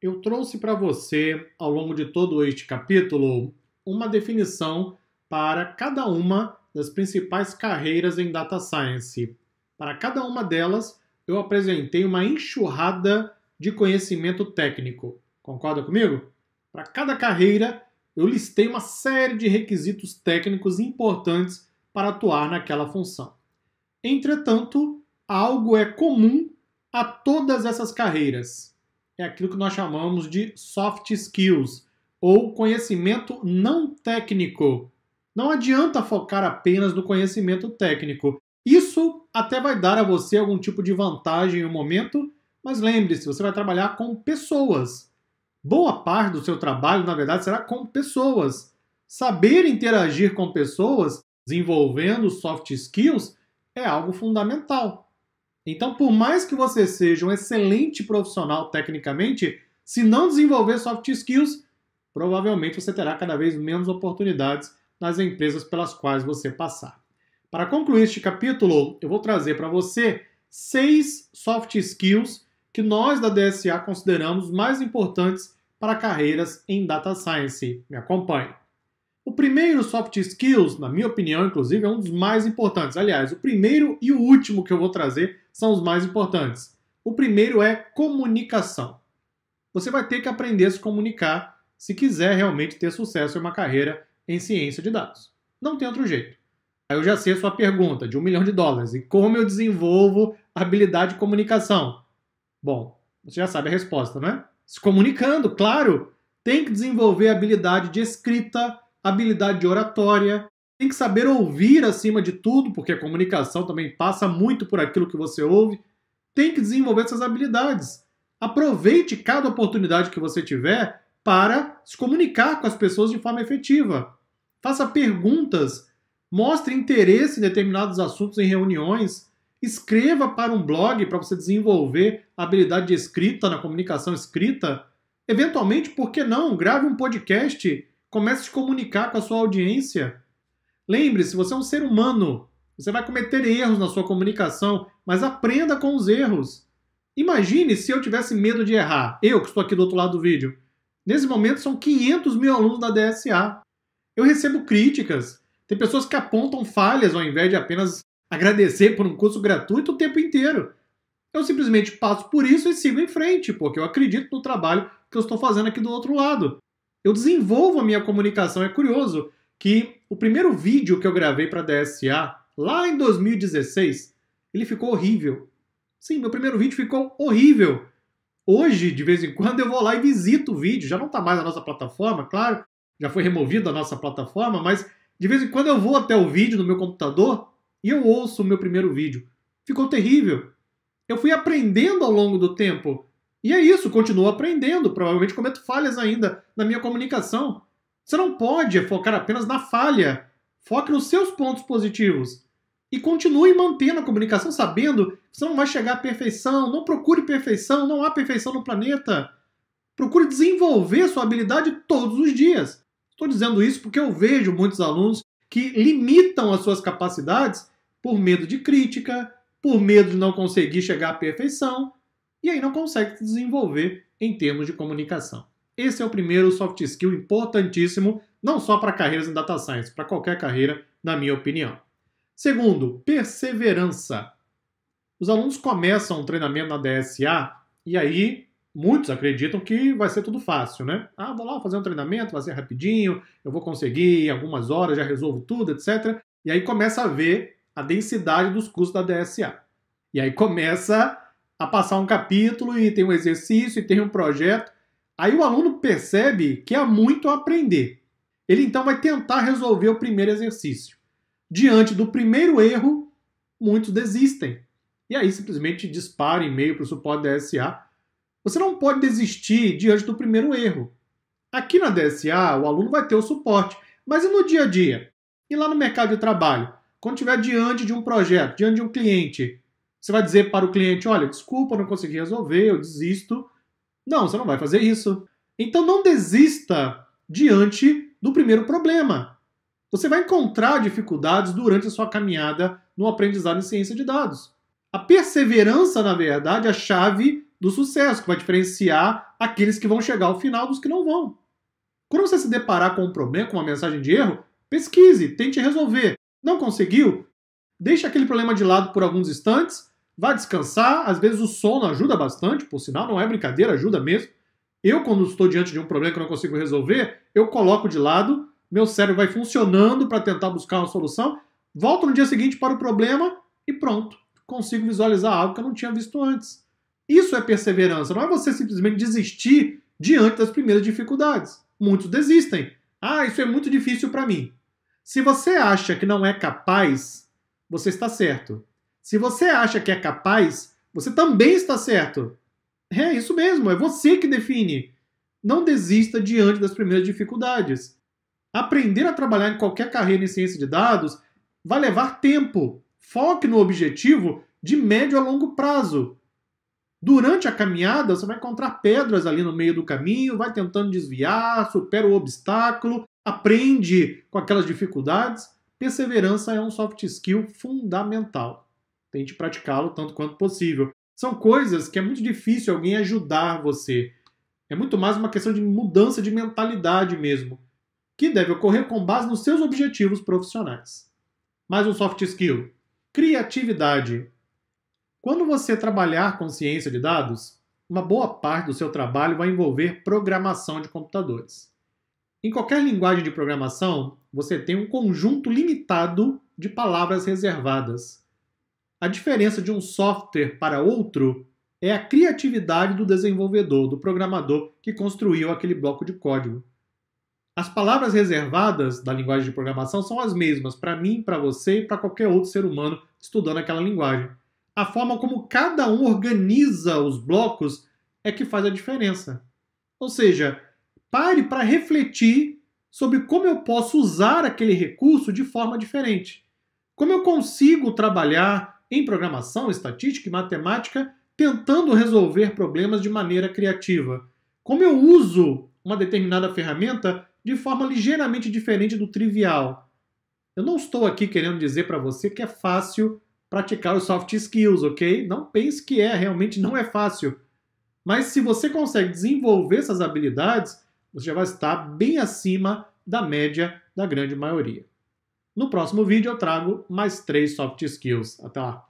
Eu trouxe para você, ao longo de todo este capítulo, uma definição para cada uma das principais carreiras em data science. Para cada uma delas, eu apresentei uma enxurrada de conhecimento técnico. Concorda comigo? Para cada carreira, eu listei uma série de requisitos técnicos importantes para atuar naquela função. Entretanto, algo é comum a todas essas carreiras, é aquilo que nós chamamos de soft skills, ou conhecimento não técnico. Não adianta focar apenas no conhecimento técnico. Isso até vai dar a você algum tipo de vantagem no um momento, mas lembre-se, você vai trabalhar com pessoas. Boa parte do seu trabalho, na verdade, será com pessoas. Saber interagir com pessoas, desenvolvendo soft skills, é algo fundamental. Então, por mais que você seja um excelente profissional tecnicamente, se não desenvolver soft skills, provavelmente você terá cada vez menos oportunidades nas empresas pelas quais você passar. Para concluir este capítulo, eu vou trazer para você seis soft skills que nós da DSA consideramos mais importantes para carreiras em data science. Me acompanhe. O primeiro soft skills, na minha opinião, inclusive, é um dos mais importantes. Aliás, o primeiro e o último que eu vou trazer são os mais importantes. O primeiro é comunicação. Você vai ter que aprender a se comunicar se quiser realmente ter sucesso em uma carreira em ciência de dados. Não tem outro jeito. Aí eu já sei a sua pergunta de um milhão de dólares. E como eu desenvolvo habilidade de comunicação? Bom, você já sabe a resposta, né? Se comunicando, claro! Tem que desenvolver habilidade de escrita, habilidade de oratória, tem que saber ouvir acima de tudo, porque a comunicação também passa muito por aquilo que você ouve. Tem que desenvolver essas habilidades. Aproveite cada oportunidade que você tiver para se comunicar com as pessoas de forma efetiva. Faça perguntas, mostre interesse em determinados assuntos em reuniões, escreva para um blog para você desenvolver a habilidade de escrita na comunicação escrita. Eventualmente, por que não? Grave um podcast, comece a se comunicar com a sua audiência Lembre-se, você é um ser humano. Você vai cometer erros na sua comunicação, mas aprenda com os erros. Imagine se eu tivesse medo de errar, eu que estou aqui do outro lado do vídeo. Nesse momento são 500 mil alunos da DSA. Eu recebo críticas. Tem pessoas que apontam falhas ao invés de apenas agradecer por um curso gratuito o tempo inteiro. Eu simplesmente passo por isso e sigo em frente, porque eu acredito no trabalho que eu estou fazendo aqui do outro lado. Eu desenvolvo a minha comunicação. É curioso que o primeiro vídeo que eu gravei para DSA, lá em 2016, ele ficou horrível. Sim, meu primeiro vídeo ficou horrível. Hoje, de vez em quando, eu vou lá e visito o vídeo. Já não está mais na nossa plataforma, claro, já foi removido da nossa plataforma, mas de vez em quando eu vou até o vídeo no meu computador e eu ouço o meu primeiro vídeo. Ficou terrível. Eu fui aprendendo ao longo do tempo. E é isso, continuo aprendendo. Provavelmente cometo falhas ainda na minha comunicação. Você não pode focar apenas na falha. Foque nos seus pontos positivos. E continue mantendo a comunicação, sabendo que você não vai chegar à perfeição. Não procure perfeição, não há perfeição no planeta. Procure desenvolver sua habilidade todos os dias. Estou dizendo isso porque eu vejo muitos alunos que limitam as suas capacidades por medo de crítica, por medo de não conseguir chegar à perfeição, e aí não consegue se desenvolver em termos de comunicação. Esse é o primeiro soft skill importantíssimo, não só para carreiras em data science, para qualquer carreira, na minha opinião. Segundo, perseverança. Os alunos começam um treinamento na DSA e aí muitos acreditam que vai ser tudo fácil, né? Ah, vou lá fazer um treinamento, vai ser rapidinho, eu vou conseguir, em algumas horas já resolvo tudo, etc. E aí começa a ver a densidade dos cursos da DSA. E aí começa a passar um capítulo e tem um exercício e tem um projeto Aí o aluno percebe que há muito a aprender. Ele então vai tentar resolver o primeiro exercício. Diante do primeiro erro, muitos desistem. E aí simplesmente dispara e-mail para o suporte da DSA. Você não pode desistir diante do primeiro erro. Aqui na DSA, o aluno vai ter o suporte, mas e no dia a dia? E lá no mercado de trabalho? Quando estiver diante de um projeto, diante de um cliente, você vai dizer para o cliente: olha, desculpa, não consegui resolver, eu desisto não, você não vai fazer isso. Então não desista diante do primeiro problema. Você vai encontrar dificuldades durante a sua caminhada no aprendizado em ciência de dados. A perseverança, na verdade, é a chave do sucesso, que vai diferenciar aqueles que vão chegar ao final dos que não vão. Quando você se deparar com um problema, com uma mensagem de erro, pesquise, tente resolver. Não conseguiu? Deixe aquele problema de lado por alguns instantes vá descansar. Às vezes o sono ajuda bastante, por sinal, não é brincadeira, ajuda mesmo. Eu, quando estou diante de um problema que eu não consigo resolver, eu coloco de lado, meu cérebro vai funcionando para tentar buscar uma solução, volto no dia seguinte para o problema e pronto. Consigo visualizar algo que eu não tinha visto antes. Isso é perseverança, não é você simplesmente desistir diante das primeiras dificuldades. Muitos desistem. Ah, isso é muito difícil para mim. Se você acha que não é capaz, você está certo. Se você acha que é capaz, você também está certo. É isso mesmo, é você que define. Não desista diante das primeiras dificuldades. Aprender a trabalhar em qualquer carreira em ciência de dados vai levar tempo. Foque no objetivo de médio a longo prazo. Durante a caminhada, você vai encontrar pedras ali no meio do caminho, vai tentando desviar, supera o obstáculo, aprende com aquelas dificuldades. Perseverança é um soft skill fundamental tente praticá-lo tanto quanto possível. São coisas que é muito difícil alguém ajudar você. É muito mais uma questão de mudança de mentalidade mesmo, que deve ocorrer com base nos seus objetivos profissionais. Mais um soft skill: criatividade. Quando você trabalhar com ciência de dados, uma boa parte do seu trabalho vai envolver programação de computadores. Em qualquer linguagem de programação, você tem um conjunto limitado de palavras reservadas. A diferença de um software para outro é a criatividade do desenvolvedor, do programador que construiu aquele bloco de código. As palavras reservadas da linguagem de programação são as mesmas para mim, para você e para qualquer outro ser humano estudando aquela linguagem. A forma como cada um organiza os blocos é que faz a diferença. Ou seja, pare para refletir sobre como eu posso usar aquele recurso de forma diferente. Como eu consigo trabalhar em programação, estatística e matemática, tentando resolver problemas de maneira criativa. Como eu uso uma determinada ferramenta de forma ligeiramente diferente do trivial. Eu não estou aqui querendo dizer para você que é fácil praticar os soft skills, ok? Não pense que é, realmente não é fácil. Mas se você consegue desenvolver essas habilidades, você já vai estar bem acima da média da grande maioria. No próximo vídeo eu trago mais três soft skills. Até lá!